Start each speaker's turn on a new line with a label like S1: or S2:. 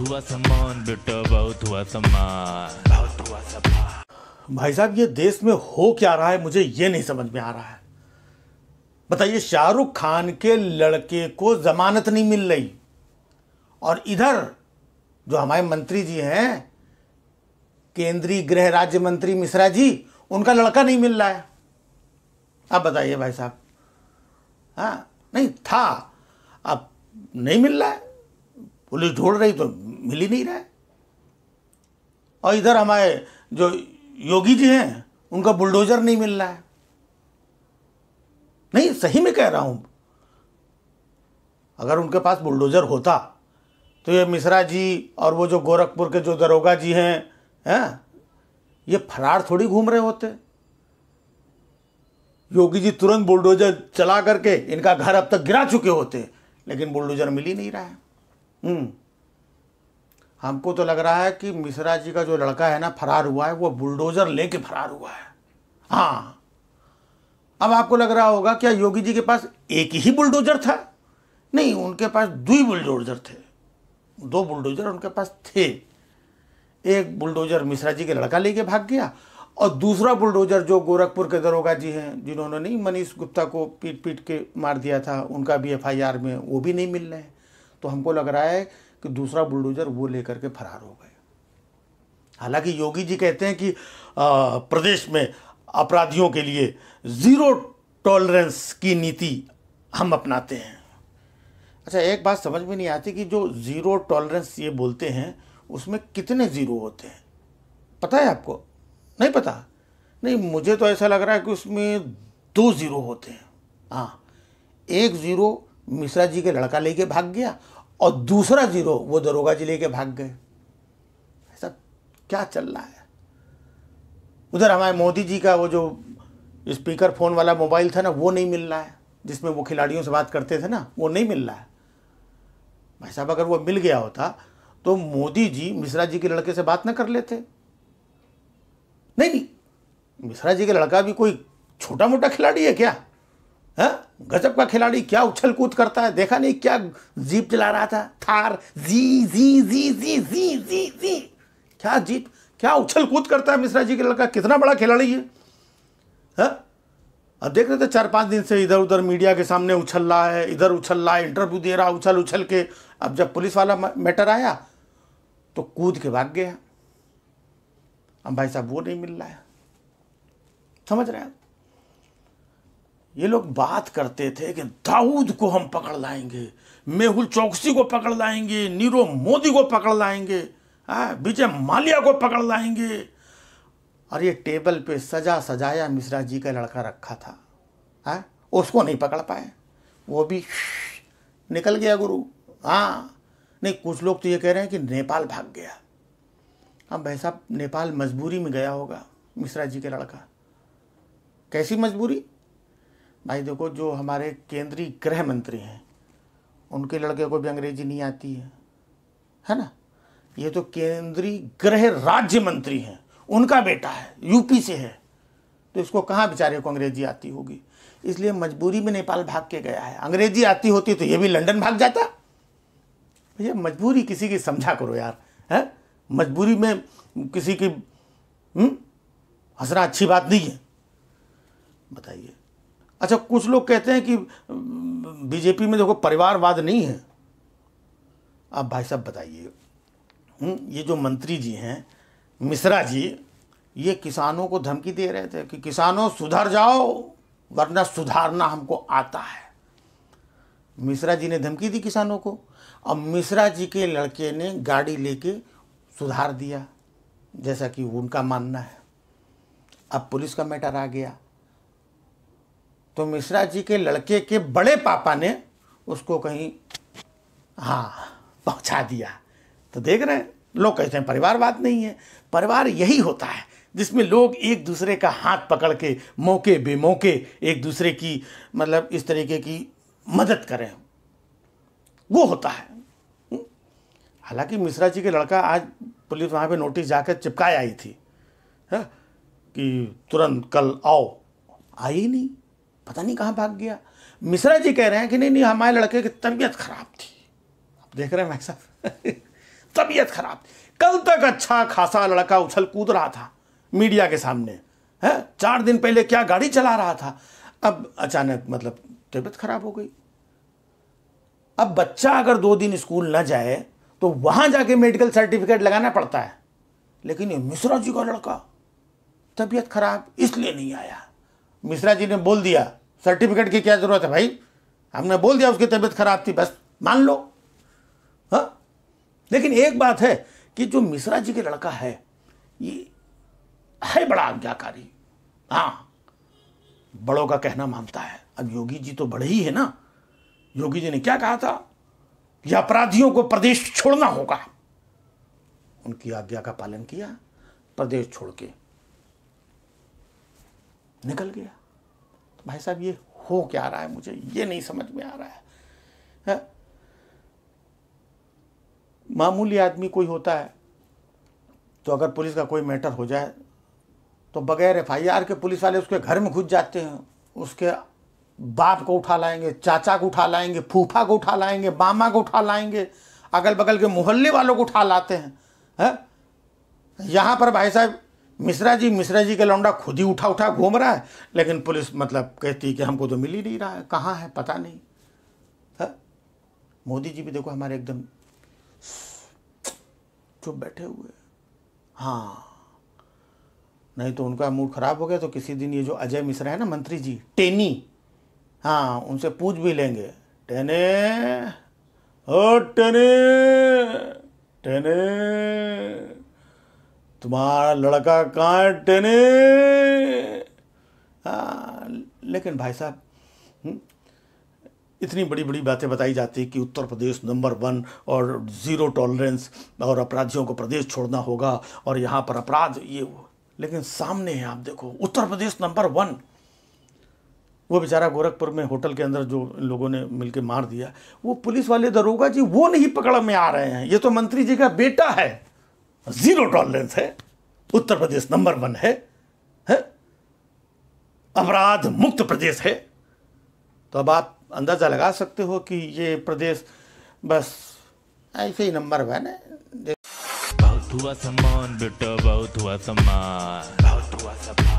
S1: हुआ सम्मान बेटा बहुत हुआ सम्मान बहुत हुआ सम्मान भाई साहब ये देश में हो क्या रहा है मुझे ये नहीं समझ में आ रहा है बताइए शाहरुख खान के लड़के को जमानत नहीं मिल रही और इधर जो हमारे मंत्री जी हैं केंद्रीय गृह राज्य मंत्री मिश्रा जी उनका लड़का नहीं मिल रहा है अब बताइए भाई साहब हाँ नहीं था अब नहीं मिल रहा है पुलिस ढूंढ रही तो मिल ही नहीं रहा है और इधर हमारे जो योगी जी हैं उनका बुलडोजर नहीं मिल रहा है नहीं सही में कह रहा हूं अगर उनके पास बुलडोजर होता तो ये मिश्रा जी और वो जो गोरखपुर के जो दरोगा जी हैं हैं ये फरार थोड़ी घूम रहे होते योगी जी तुरंत बुलडोजर चला करके इनका घर अब तक गिरा चुके होते लेकिन बुलडोजर मिल ही नहीं रहा है हम्म। हमको तो लग रहा है कि मिश्रा जी का जो लड़का है ना फरार हुआ है वो बुलडोजर लेके फरार हुआ है हाँ अब आपको लग रहा होगा क्या योगी जी के पास एक ही बुलडोजर था नहीं उनके पास दो ही बुलडोजर थे दो बुलडोजर उनके पास थे एक बुलडोजर मिश्रा जी के लड़का लेके भाग गया और दूसरा बुलडोजर जो गोरखपुर के दरोगा जी हैं जिन्होंने नहीं मनीष गुप्ता को पीट पीट के मार दिया था उनका भी एफआईआर में वो भी नहीं मिल रहे हैं तो हमको लग रहा है कि दूसरा बुलडोजर वो लेकर के फरार हो गए हालांकि योगी जी कहते हैं कि आ, प्रदेश में अपराधियों के लिए ज़ीरो टॉलरेंस की नीति हम अपनाते हैं अच्छा एक बात समझ में नहीं आती कि जो ज़ीरो टॉलरेंस ये बोलते हैं उसमें कितने ज़ीरो होते हैं पता है आपको नहीं पता नहीं मुझे तो ऐसा लग रहा है कि उसमें दो ज़ीरो होते हैं हाँ एक ज़ीरो मिश्रा जी के लड़का लेके भाग गया और दूसरा जीरो वो दरोगा जी लेके भाग गए ऐसा क्या चल रहा है उधर हमारे मोदी जी का वो जो स्पीकर फ़ोन वाला मोबाइल था ना वो नहीं मिल रहा है जिसमें वो खिलाड़ियों से बात करते थे ना वो नहीं मिल रहा है भाई साहब अगर वो मिल गया होता तो मोदी जी मिश्रा जी के लड़के से बात ना कर लेते नहीं मिश्रा जी का लड़का भी कोई छोटा मोटा खिलाड़ी है क्या है हाँ? गजब का खिलाड़ी क्या उछल कूद करता है देखा नहीं क्या जीप चला रहा था थार जी जी जी जी जी जी जी क्या जीप क्या उछल कूद करता है मिश्रा जी के लड़का कितना बड़ा खिलाड़ी है हाँ? अब देख रहे थे चार पांच दिन से इधर उधर मीडिया के सामने उछल रहा है इधर उछल रहा है इंटरव्यू दे रहा उछल उछल के अब जब पुलिस वाला मैटर आया तो कूद के भाग गया अब भाई साहब वो नहीं मिल रहा है समझ रहे हैं ये लोग बात करते थे कि दाऊद को हम पकड़ लाएंगे मेहुल चौकसी को पकड़ लाएंगे नीरव मोदी को पकड़ लाएंगे विजय माल्या को पकड़ लाएंगे और ये टेबल पे सजा सजाया मिश्रा जी का लड़का रखा था आ, उसको नहीं पकड़ पाए वो भी निकल गया गुरु हाँ नहीं कुछ लोग तो ये कह रहे हैं कि नेपाल भाग गया अब भाई साहब नेपाल मजबूरी में गया होगा मिश्रा जी के लड़का कैसी मजबूरी भाई देखो जो हमारे केंद्रीय गृह मंत्री हैं उनके लड़के को भी अंग्रेजी नहीं आती है है ना ये तो केंद्रीय गृह राज्य मंत्री हैं उनका बेटा है यूपी से है तो इसको कहाँ बेचारे को अंग्रेजी आती होगी इसलिए मजबूरी में नेपाल भाग के गया है अंग्रेजी आती होती तो ये भी लंदन भाग जाता भैया मजबूरी किसी की समझा करो यार है मजबूरी में किसी की हम्म? हंसना अच्छी बात नहीं है बताइए अच्छा कुछ लोग कहते हैं कि बीजेपी में देखो परिवारवाद नहीं है आप भाई साहब बताइए हम्म, ये जो मंत्री जी हैं मिश्रा जी ये किसानों को धमकी दे रहे थे कि किसानों सुधर जाओ वरना सुधारना हमको आता है मिश्रा जी ने धमकी दी किसानों को अब मिश्रा जी के लड़के ने गाड़ी लेके सुधार दिया जैसा कि उनका मानना है अब पुलिस का मैटर आ गया तो मिश्रा जी के लड़के के बड़े पापा ने उसको कहीं हाँ पहुंचा दिया तो देख रहे हैं लोग कहते हैं परिवार बात नहीं है परिवार यही होता है जिसमें लोग एक दूसरे का हाथ पकड़ के मौके बेमौके एक दूसरे की मतलब इस तरीके की मदद करें वो होता है हालांकि मिश्रा जी के लड़का आज पुलिस वहाँ पे नोटिस जाकर चिपकाए आई थी है? हाँ, कि तुरंत कल आओ आई नहीं पता नहीं कहाँ भाग गया मिश्रा जी कह रहे हैं कि नहीं नहीं हमारे लड़के की तबीयत खराब थी आप देख रहे हैं भाई साहब तबीयत खराब कल तक अच्छा खासा लड़का उछल कूद रहा था मीडिया के सामने है चार दिन पहले क्या गाड़ी चला रहा था अब अचानक मतलब तबीयत खराब हो गई अब बच्चा अगर दो दिन स्कूल न जाए तो वहां जाके मेडिकल सर्टिफिकेट लगाना पड़ता है लेकिन ये मिश्रा जी का लड़का तबीयत खराब इसलिए नहीं आया मिश्रा जी ने बोल दिया सर्टिफिकेट की क्या ज़रूरत है भाई हमने बोल दिया उसकी तबीयत खराब थी बस मान लो हा? लेकिन एक बात है कि जो मिश्रा जी के लड़का है ये है बड़ा आज्ञाकारी हाँ बड़ों का कहना मानता है अब योगी जी तो बड़े ही है ना योगी जी ने क्या कहा था कि अपराधियों को प्रदेश छोड़ना होगा उनकी आज्ञा का पालन किया प्रदेश छोड़ के निकल गया भाई साहब ये हो क्या रहा है मुझे ये नहीं समझ में आ रहा है, है? मामूली आदमी कोई होता है तो अगर पुलिस का कोई मैटर हो जाए तो बगैर एफ के पुलिस वाले उसके घर में घुस जाते हैं उसके बाप को उठा लाएंगे चाचा को उठा लाएंगे फूफा को उठा लाएंगे मामा को उठा लाएंगे अगल बगल के मोहल्ले वालों को उठा लाते हैं है? यहाँ पर भाई साहब मिश्रा जी मिश्रा जी का लौंडा खुद ही उठा उठा घूम रहा है लेकिन पुलिस मतलब कहती कि हमको तो मिल ही नहीं रहा है कहाँ है पता नहीं है हाँ? मोदी जी भी देखो हमारे एकदम चुप बैठे हुए हाँ नहीं तो उनका मूड खराब हो गया तो किसी दिन ये जो अजय मिश्रा है ना मंत्री जी टेनी हाँ उनसे पूछ भी लेंगे टेने ओ टेने टेने तुम्हारा लड़का कहाँ है टेने हाँ, लेकिन भाई साहब हम्म, इतनी बड़ी बड़ी बातें बताई जाती कि उत्तर प्रदेश नंबर वन और ज़ीरो टॉलरेंस और अपराधियों को प्रदेश छोड़ना होगा और यहाँ पर अपराध ये वो लेकिन सामने है आप देखो उत्तर प्रदेश नंबर वन वो बेचारा गोरखपुर में होटल के अंदर जो लोगों ने मिलके मार दिया वो पुलिस वाले दरोगा जी वो नहीं पकड़ में आ रहे हैं ये तो मंत्री जी का बेटा है जीरो टॉलरेंस है उत्तर प्रदेश नंबर वन है, है? अपराध मुक्त प्रदेश है तो अब आप अंदाज़ा लगा सकते हो कि ये प्रदेश बस ऐसे ही नंबर वन है बहुत हुआ सम्मान बेटा बहुत हुआ सम्मान बहुत हुआ सम्मान